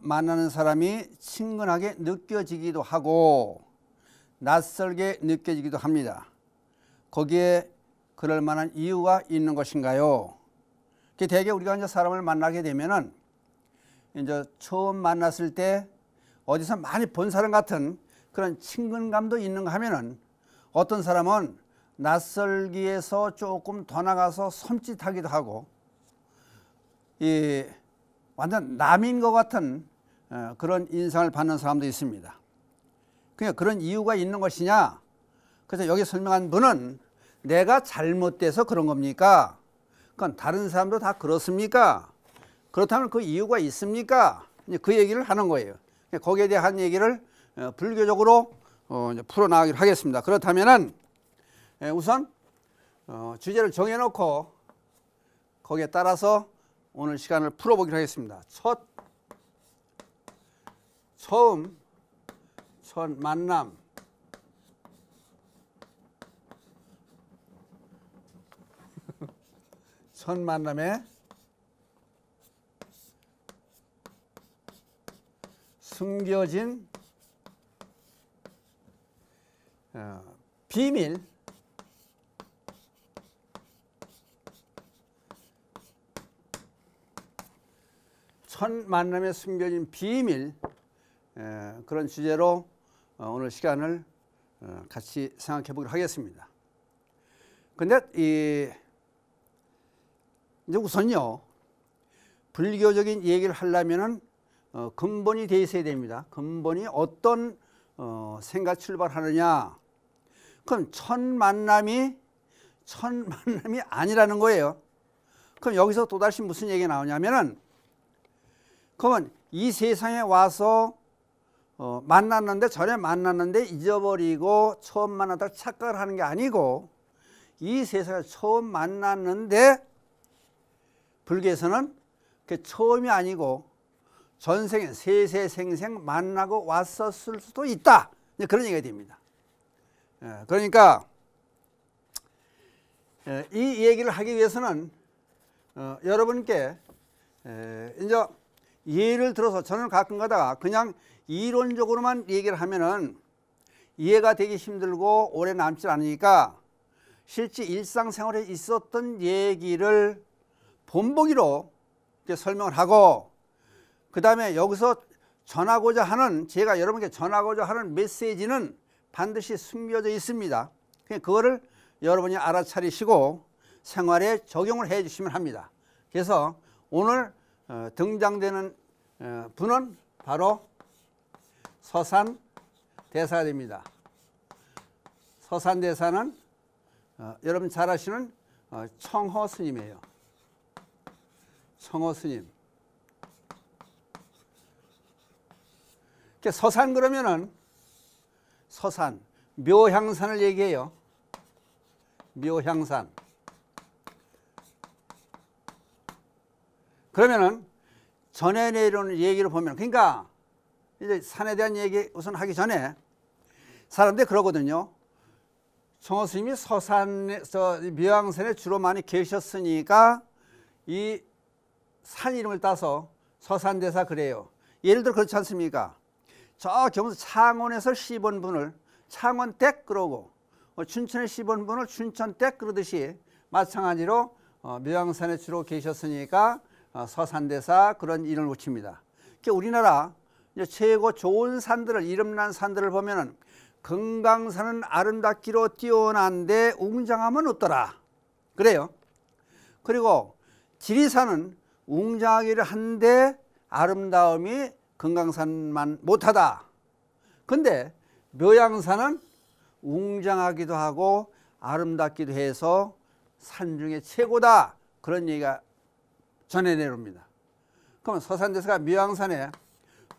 만나는 사람이 친근하게 느껴지기도 하고 낯설게 느껴지기도 합니다. 거기에 그럴 만한 이유가 있는 것인가요? 대개 우리가 이제 사람을 만나게 되면은 이제 처음 만났을 때 어디서 많이 본 사람 같은 그런 친근감도 있는가 하면은 어떤 사람은 낯설기에서 조금 더 나가서 섬짓하기도 하고 이 완전 남인 것 같은 어, 그런 인상을 받는 사람도 있습니다. 그러 그런 이유가 있는 것이냐? 그래서 여기 설명한 분은 내가 잘못돼서 그런 겁니까? 그건 다른 사람도 다 그렇습니까? 그렇다면 그 이유가 있습니까? 그 얘기를 하는 거예요. 그러니까 거기에 대한 얘기를 어, 불교적으로 어, 풀어나가기로 하겠습니다. 그렇다면 예, 우선 주제를 정해놓고 거기에 따라서 오늘 시간을 풀어보기로 하겠습니다. 첫 처음 첫 만남 첫 만남에 숨겨진 어, 비밀 선 만남에 숨겨진 비밀 에, 그런 주제로 어, 오늘 시간을 어, 같이 생각해 보기로 하겠습니다. 근데 이 이제 우선요 불교적인 얘기를 하려면은 어, 근본이 돼 있어야 됩니다. 근본이 어떤 어, 생각 출발하느냐? 그럼 첫 만남이 첫 만남이 아니라는 거예요. 그럼 여기서 또다시 무슨 얘기가 나오냐면은 그러면 이 세상에 와서 어, 만났는데 전에 만났는데 잊어버리고 처음 만났다 착각을 하는 게 아니고 이 세상에 처음 만났는데 불교에서는 그 처음이 아니고 전생에 세세생생 만나고 왔었을 수도 있다 그런 얘기가 됩니다 예, 그러니까 예, 이 얘기를 하기 위해서는 어, 여러분께 예, 이제 예를 들어서 저는 가끔 가다가 그냥 이론적으로만 얘기를 하면은 이해가 되기 힘들고 오래 남지 않으니까 실제 일상생활에 있었던 얘기를 본보기로 설명을 하고 그 다음에 여기서 전하고자 하는 제가 여러분께 전하고자 하는 메시지는 반드시 숨겨져 있습니다. 그거를 여러분이 알아차리시고 생활에 적용을 해 주시면 합니다. 그래서 오늘 어, 등장되는 어, 분은 바로 서산 대사입니다. 서산 대사는 어, 여러분 잘 아시는 청허 스님이에요. 청허 스님. 서산 그러면은 서산 묘향산을 얘기해요. 묘향산. 그러면은 전에 내려오는 얘기를 보면 그러니까 이제 산에 대한 얘기 우선 하기 전에 사람들이 그러거든요. 성호 스님이 서산에서 미왕산에 주로 많이 계셨으니까 이 산 이름을 따서 서산대사 그래요. 예를 들어 그렇지 않습니까? 저 경우 창원에서 1 0 분을 창원 댁 그러고 춘천에 1 0 분을 춘천 댁 그러듯이 마찬가지로 어, 묘산에 주로 계셨으니까 어, 서산대사 그런 이름을 붙입니다. 그러니까 우리나라 최고 좋은 산들을 이름난 산들을 보면은 금강산은 아름답기로 뛰어난데 웅장함은 없더라. 그래요. 그리고 지리산은 웅장하기를 한데 아름다움이 금강산만 못하다. 근데 묘양산은 웅장하기도 하고 아름답기도 해서 산 중에 최고다. 그런 얘기가 전해 내려옵니다. 그럼 서산대사가 미왕산에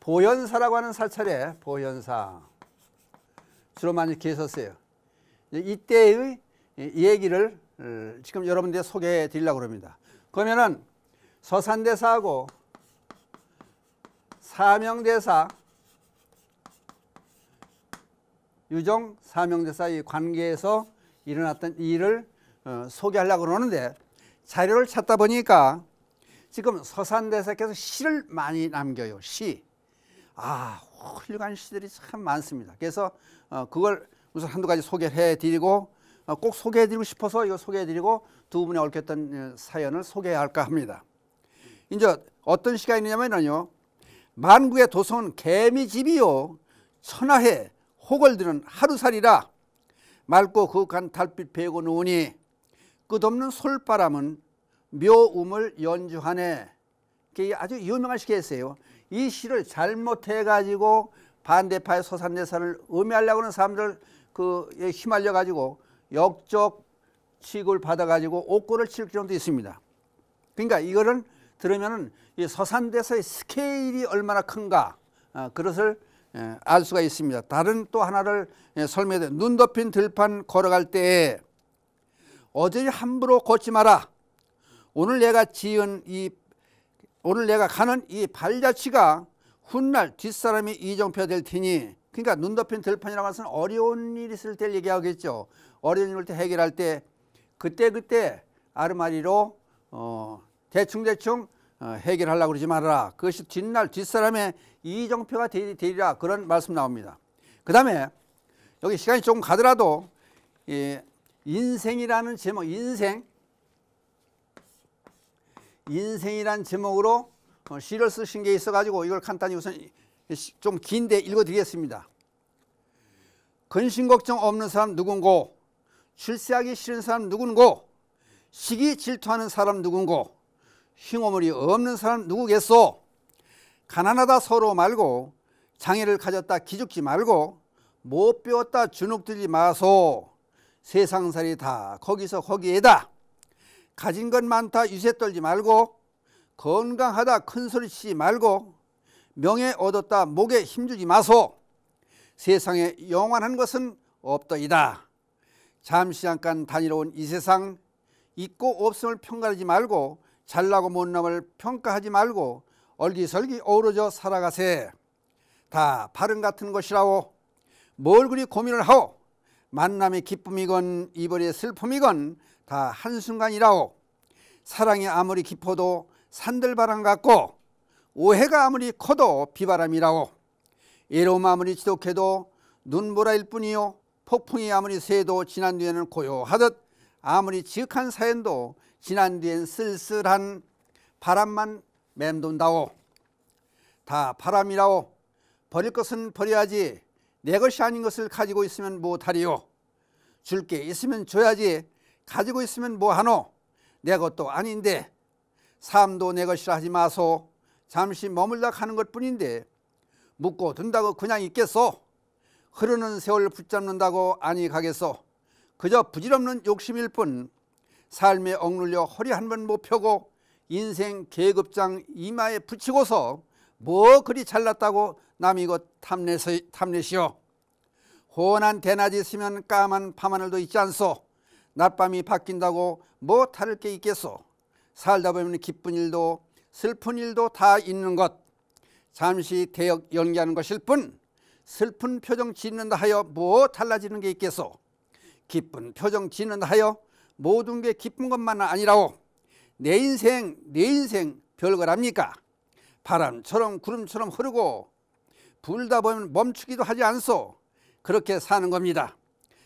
보현사라고 하는 사찰에 보현사 주로 많이 계셨어요. 이때의 얘기를 어, 지금 여러분들 소개해 드리려고 합니다. 그러면은 서산대사하고 사명대사 유정 사명대사의 관계에서 일어났던 일을 어, 소개하려고 그러는데 자료를 찾다 보니까 지금 서산대사께서 시를 많이 남겨요. 시. 아, 훌륭한 시들이 참 많습니다. 그래서 어, 그걸 우선 한두 가지 소개 해드리고 어, 꼭 소개해드리고 싶어서 이거 소개해드리고 두 분이 얽혔던 어, 사연을 소개해야 할까 합니다. 이제 어떤 시가 있느냐면요. 만국의 도성은 개미집이요. 천하에 혹을 드는 하루살이라 맑고 그윽한 달빛 베고 누우니 끝없는 솔바람은 묘음을 연주하네. 아주 유명한 시겠어요. 이 시를 잘못해가지고 반대파의 소산대사를 음해하려고 하는 사람들 그 휘말려가지고 역적 취급을 받아가지고 옥고를 칠 경우도 있습니다. 그러니까 이거는 들으면은 이 서산대사의 스케일이 얼마나 큰가 아, 그것을 예, 알 수가 있습니다. 다른 또 하나를 설명해 눈 덮인 들판 걸어갈 때에 어제 함부로 걷지 마라. 오늘 내가 지은 이 오늘 내가 가는 이 발자취가 훗날 뒷사람이 이정표 될 테니 그러니까 눈 덮인 들판이라고 하는 어려운 일이 있을 때 얘기하겠죠. 어려운 일을 해결할 때 그때그때 아르마리로 어, 대충대충 어, 해결하려고 그러지 말아라. 그것이 뒷날 뒷사람의 이정표가 되리라 그런 말씀 나옵니다. 그 다음에 여기 시간이 조금 가더라도 예, 인생이라는 제목 인생 인생이란 제목으로 어, 시를 쓰신 게 있어가지고 이걸 간단히 우선 좀 긴데 읽어드리겠습니다. 근심 걱정 없는 사람 누군고 출세하기 싫은 사람 누군고 시기 질투하는 사람 누군고 흉어물이 없는 사람 누구겠소 가난하다 서로 말고 장애를 가졌다 기죽지 말고 못 배웠다 주눅들지 마소 세상살이 다 거기서 거기에다 가진 것 많다 유세 떨지 말고 건강하다 큰소리 치지 말고 명예 얻었다 목에 힘주지 마소 세상에 영원한 것은 없더이다 잠시 잠깐 다니러 온 이 세상 있고 없음을 평가하지 말고 잘나고 못남을 평가하지 말고 얼기설기 어우러져 살아가세 다 바른 같은 것이라오 뭘 그리 고민을 하오 만남의 기쁨이건 이별의 슬픔이건 다한순간이라오 사랑이 아무리 깊어도 산들바람 같고 오해가 아무리 커도 비바람이라오 예로움 아무리 지독해도 눈보라일 뿐이요 폭풍이 아무리 세도 지난 뒤에는 고요하듯 아무리 지극한 사연도 지난 뒤엔 쓸쓸한 바람만 맴돈다오 다 바람이라오 버릴 것은 버려야지 내 것이 아닌 것을 가지고 있으면 못하리요 줄게 있으면 줘야지 가지고 있으면 뭐하노? 내 것도 아닌데 삶도 내 것이라 하지 마소. 잠시 머물다 가는 것뿐인데 묻고 든다고 그냥 있겠소? 흐르는 세월 붙잡는다고 아니 가겠소? 그저 부질없는 욕심일 뿐 삶에 억눌려 허리 한 번 못 펴고 인생 계급장 이마에 붙이고서 뭐 그리 잘났다고 남이 것 탐내시, 탐내시오. 호언한 대낮이 있으면 까만 밤하늘도 있지 않소. 낮밤이 바뀐다고 뭐 다를 게 있겠소. 살다 보면 기쁜 일도 슬픈 일도 다 있는 것. 잠시 대역 연기하는 것일 뿐 슬픈 표정 짓는다 하여 뭐 달라지는 게 있겠소. 기쁜 표정 짓는다 하여 모든 게 기쁜 것만은 아니라오. 내 인생 내 인생 별거랍니까? 바람처럼 구름처럼 흐르고 불다 보면 멈추기도 하지 않소. 그렇게 사는 겁니다.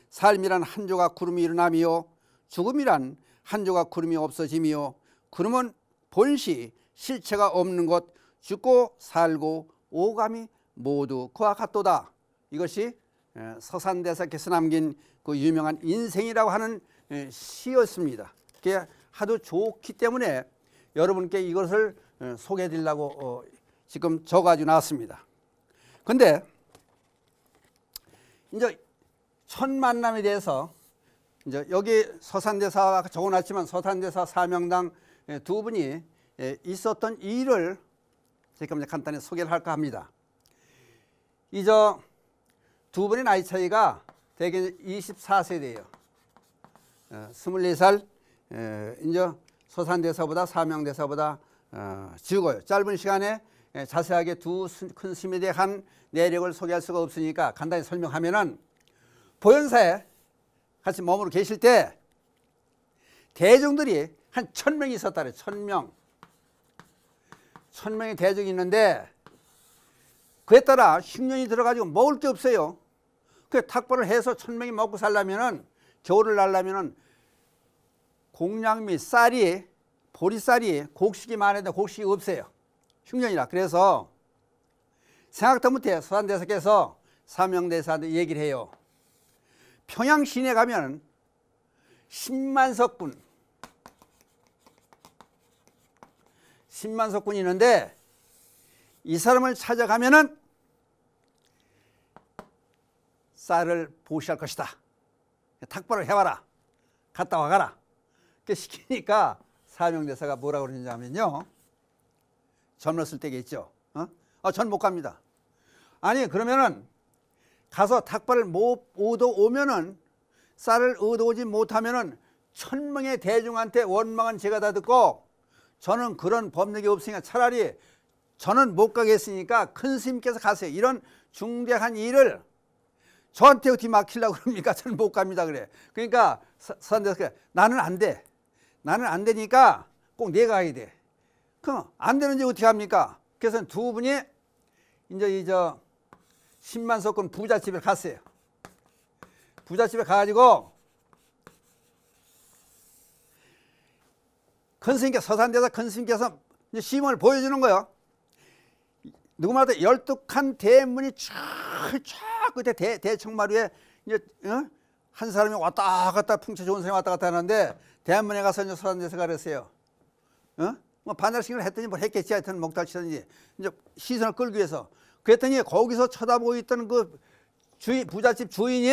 삶이란 한 조각 구름이 일어나며 죽음이란 한 조각 구름이 없어지며 구름은 본시 실체가 없는 것 죽고 살고 오감이 모두 그와 같도다. 이것이 서산대사께서 남긴 그 유명한 인생이라고 하는 시였습니다. 그게 하도 좋기 때문에 여러분께 이것을 소개해 드리려고 어, 지금 적어가지고 나왔습니다. 근데 이제 첫 만남에 대해서 이제 여기 서산대사 적어놨지만 서산대사 사명당 예, 두 분이 예, 있었던 일을 지금 간단히 소개를 할까 합니다. 이저 두 분의 나이 차이가 대개 24세대예요. 24살 이제 서산대사보다 사명대사보다 적어요. 짧은 시간에 예, 자세하게 두 큰 스미에 대한 내력을 소개할 수가 없으니까 간단히 설명하면은 보현사에 같이 머무르 계실 때대중들이한 천명이 있었다 래 천명 천명의 대중이 있는데 그에 따라 흉년이 들어가지고 먹을 게 없어요 그 탁벌을 해서 천명이 먹고 살려면은 겨울을 날려면은 공량 미 쌀이 보리쌀이 곡식이 많은데 곡식이 없어요 흉년이라 그래서 생각도 못해 서산대사께서 사명대사한테 얘기를 해요 평양 시내 가면 10만석 군 10만석 군이 있는데 이 사람을 찾아가면은 쌀을 보시할 것이다. 탁발을 해와라. 갔다 와가라. 이렇게 시키니까 사명대사가 뭐라고 그러는지 하면요. 젊었을 때겠죠. 어? 아, 전 못 갑니다. 아니, 그러면은 가서 닭발을 못 얻어오면은 쌀을 얻어오지 못하면은 천명의 대중한테 원망은 제가 다 듣고 저는 그런 법력이 없으니까 차라리 저는 못 가겠으니까 큰 스님께서 가세요. 이런 중대한 일을 저한테 어떻게 맡기려고 그럽니까? 저는 못 갑니다. 그래. 그러니까 사람들 그 나는 안 돼. 나는 안 되니까 꼭 내가 가야 돼. 그럼 안 되는지 어떻게 합니까? 그래서 두 분이 이제 이저 10만 석은 부잣집에 갔어요. 부잣집에 가가지고 큰스님께서 서산대사 큰스님께서 시험을 보여주는 거예요. 누구말다 열두 칸 대문이 쭉쭉 그때 대, 대청마루에 이제 어? 한 사람이 왔다 갔다 풍차 좋은 사람이 왔다 갔다 하는데 대문에 가서 이제 서산대사 가랬어요. 어? 뭐 반달신을 했더니 뭘 했겠지 하여튼 목탈치든지 이제 시선을 끌기 위해서 그랬더니 거기서 쳐다보고 있던 그 주인, 부잣집 주인이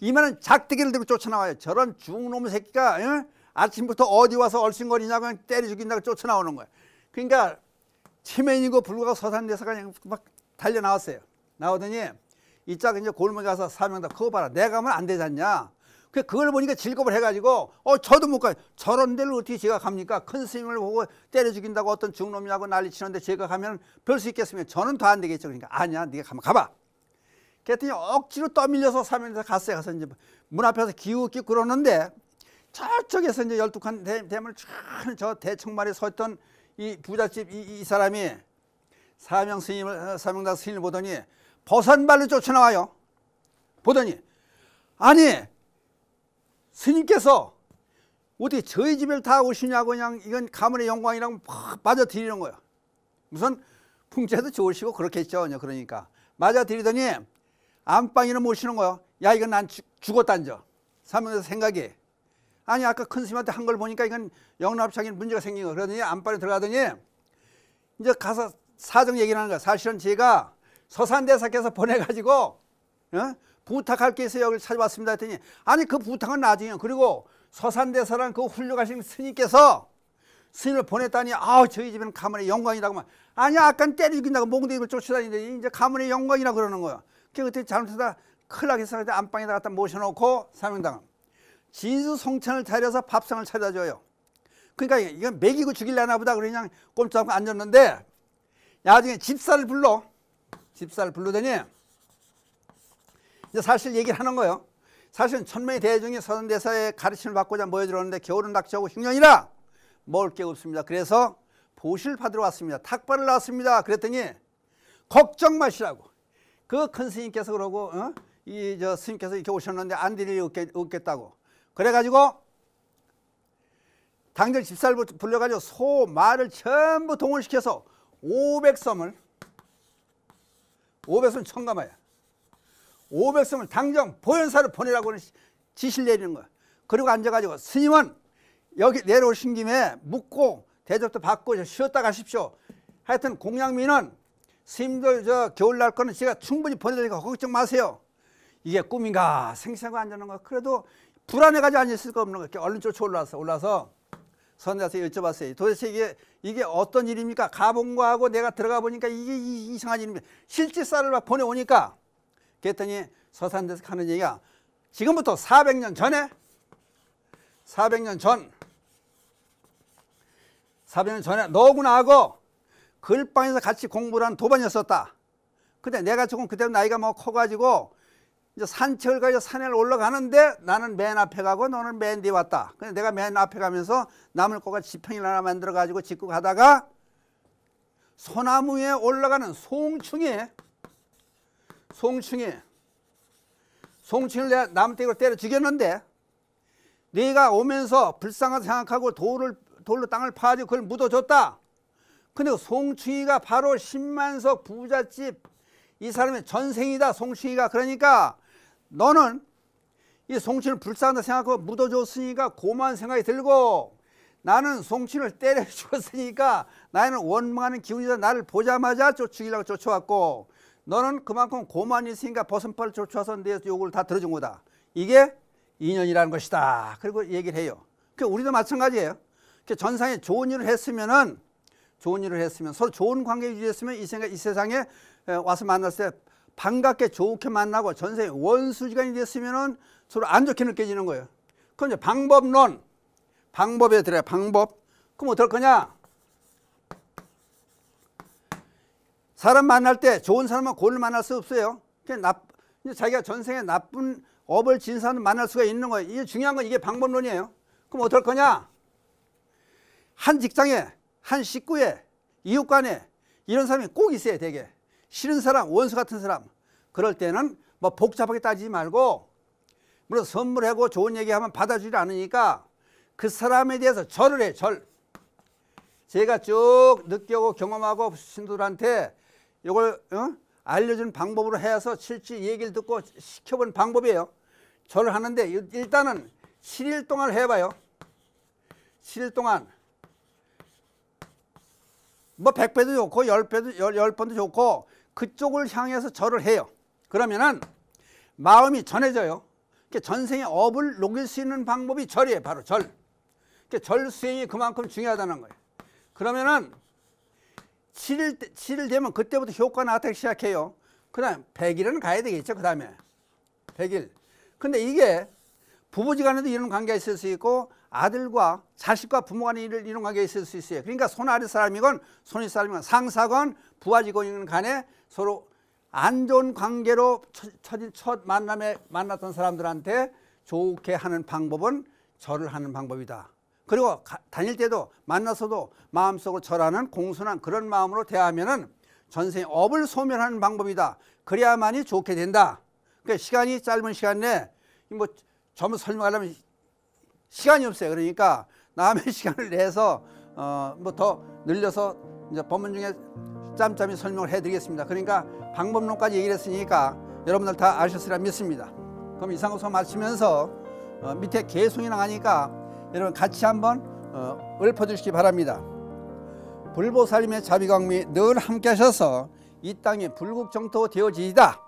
이만한 작대기를 들고 쫓아나와요. 저런 중놈 새끼가 응? 아침부터 어디 와서 얼씬거리냐고 그냥 때려 죽인다고 쫓아나오는 거예요. 그러니까 치매인이고 불구하고 서산대사가 그냥 막 달려 나왔어요. 나오더니 이짝 이제 골목에 가서 사명다 그거 봐라. 내가 하면 안 되잖냐. 그, 그걸 보니까 즐겁을 해가지고 어 저도 못 가요. 저런 데를 어떻게 제가 갑니까? 큰 스님을 보고 때려 죽인다고 어떤 중놈이라고 난리 치는데 제가 가면 별 수 있겠으면 저는 다안 되겠죠. 그러니까 아니야 네가 가면 가봐. 그랬더니 억지로 떠밀려서 사면에서 갔어요. 가서 이제 문 앞에서 기웃기웃 그러는데 저쪽에서 이제 열두 칸 댐을 저 대청말에 서 있던 이 부잣집 이, 이 사람이 사명 스님을 어, 사명당 스님을 보더니 버선발로 쫓아나와요. 보더니 아니 스님께서 어떻게 저희 집을 다 오시냐고 그냥 이건 가문의 영광이라고 팍 맞아들이는 거예요. 무슨 풍채도 좋으시고 그렇겠죠. 그러니까 맞아들이더니 안방이는 모시는 거예요. 야 이건 난 죽었다 앉아. 사에서 생각이 아니 아까 큰 스님한테 한 걸 보니까 이건 영납창인 문제가 생긴 거 그러더니 안방에 들어가더니 이제 가서 사정 얘기를 하는 거야. 사실은 제가 서산대사께서 보내가지고 어? 부탁할 게 있어요. 여기 를 찾아왔습니다 했더니 아니 그 부탁은 나중에 그리고 서산대사란 그 훌륭하신 스님께서 스님을 보냈다니 아 저희 집에는 가문의 영광이라고 말 아니 아깐 때려 죽인다고 몽둥이를 쫓아다니더니 이제 가문의 영광이라 고 그러는 거야 그게 그때 잘못하다 큰일 나겠어 그때 안방에다 갖다 모셔놓고 사명당함 진수 성찬을 차려서 밥상을 차려줘요 그러니까 이건 먹이고 죽일려나 보다 그냥 꼼짝하고 앉았는데 나중에 집사를 불러 집사를 불러대니 이제 사실 얘기를 하는 거예요. 사실은 천명의 대중이 서 선대사의 가르침을 받고자 모여들었는데 겨울은 낙지하고 흉년이라 먹을 게 없습니다. 그래서 보실 받으러 왔습니다. 탁발을 나왔습니다. 그랬더니 걱정 마시라고. 그 큰 스님께서 그러고 어? 이저 스님께서 이렇게 오셨는데 안 드릴 일이 없겠, 다고 그래가지고 당절 집사를 불려가지고 소, 말을 전부 동원시켜서 500섬을 500섬 청가마야. 오백0성을 당장 보현사를 보내라고 지시를 내리는 거야. 그리고 앉아가지고 스님은 여기 내려오신 김에 묵고 대접도 받고 쉬었다 가십시오. 하여튼 공양민은 스님들 저 겨울날 거는 제가 충분히 보내드리니까 걱정 마세요. 이게 꿈인가 생생하고 앉는 거야. 그래도 불안해가지고 앉아있을 거 없는 거야. 이렇게 얼른 쫓아 올라서 올라서 선자한테 여쭤봤어요. 도대체 이게 이게 어떤 일입니까? 가본거하고 내가 들어가 보니까 이게 이상한 일입니다. 실제 쌀을 막 보내오니까 그랬더니 서산대에서 하는 얘기가 지금부터 400년 전에 400년 전 400년 전에 너구나하고 글방에서 같이 공부를 한 도반이었었다. 근데 내가 조금 그때 나이가 뭐 커가지고 이제 산책을 가서 산에 올라가는데 나는 맨 앞에 가고 너는 맨 뒤에 왔다. 근데 내가 맨 앞에 가면서 나물 꼬가 지평이를 하나 만들어가지고 짓고 가다가 소나무에 올라가는 송충이 송충이 송충을 남태기로 때려 죽였는데 네가 오면서 불쌍하다 생각하고 돌을, 돌로 땅을 파지 그걸 묻어줬다. 근데 그 송충이가 바로 신만석 부잣집 이 사람의 전생이다 송충이가 그러니까 너는 이 송충을 불쌍하다 생각하고 묻어줬으니까 고만 생각이 들고 나는 송충을 때려 죽었으니까 나는 원망하는 기운이다 나를 보자마자 쫓죽려고 쫓아왔고 너는 그만큼 고만이 있으니까 버선팔을 쫓아서 내 요구를 다 들어준 거다. 이게 인연이라는 것이다. 그리고 얘기를 해요. 그 우리도 마찬가지예요. 그 전상에 좋은 일을 했으면은 좋은 일을 했으면 서로 좋은 관계 유지했으면 이, 생각, 이 세상에 와서 만났을 때 반갑게 좋게 만나고 전생에 원수지간이 됐으면은 서로 안 좋게 느껴지는 거예요. 그건 이제 방법론 방법에 들어요. 방법. 그럼 어떨 거냐? 사람 만날 때 좋은 사람만 골을 만날 수 없어요. 나, 자기가 전생에 나쁜 업을 진 사람 만날 수가 있는 거예요. 이게 중요한 건 이게 방법론이에요. 그럼 어떨 거냐? 한 직장에, 한 식구에, 이웃 간에 이런 사람이 꼭 있어야 되게. 싫은 사람, 원수 같은 사람. 그럴 때는 뭐 복잡하게 따지지 말고 물론 선물하고 좋은 얘기하면 받아주지 않으니까 그 사람에 대해서 절을 해, 절. 제가 쭉 느끼고 경험하고 신도들한테 이걸 어? 알려준 방법으로 해서 실제 얘기를 듣고 시켜본 방법이에요. 저를 하는데 일단은 7일 동안 해봐요. 7일 동안 뭐 100배도 좋고 10배도 10번도 좋고 그쪽을 향해서 절을 해요. 그러면은 마음이 전해져요. 그러니까 전생의 업을 녹일 수 있는 방법이 절이에요. 바로 절. 그러니까 절 수행이 그만큼 중요하다는 거예요. 그러면은 7일, 7일 되면 그때부터 효과 나타나기 시작해요. 그 다음 100일은 가야 되겠죠. 그 다음에 100일. 근데 이게 부부지간에도 이런 관계가 있을 수 있고 아들과 자식과 부모 간에 이런, 관계가 있을 수 있어요. 그러니까 손아래 사람이건 손이 사람이건 상사건 부하직원이건 간에 서로 안 좋은 관계로 첫, 첫, 첫 만남에 만났던 사람들한테 좋게 하는 방법은 절을 하는 방법이다. 그리고 가, 다닐 때도 만나서도 마음속으로 절하는 공손한 그런 마음으로 대하면은 전생의 업을 소멸하는 방법이다. 그래야만이 좋게 된다. 그러니까 시간이 짧은 시간 내에 뭐 전부 설명하려면 시간이 없어요. 그러니까 남의 시간을 내서 어 뭐 더 늘려서 이제 법문 중에 짬짬이 설명을 해드리겠습니다. 그러니까 방법론까지 얘기를 했으니까 여러분들 다 아셨으리라 믿습니다. 그럼 이상으로 마치면서 어 밑에 계송이 나가니까 여러분 같이 한번 어, 읊어주시기 바랍니다. 불보살님의 자비광미 늘 함께 하셔서 이 땅이 불국정토 되어지이다.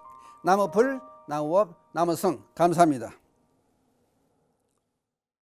나무불, 나무업, 나무승 감사합니다.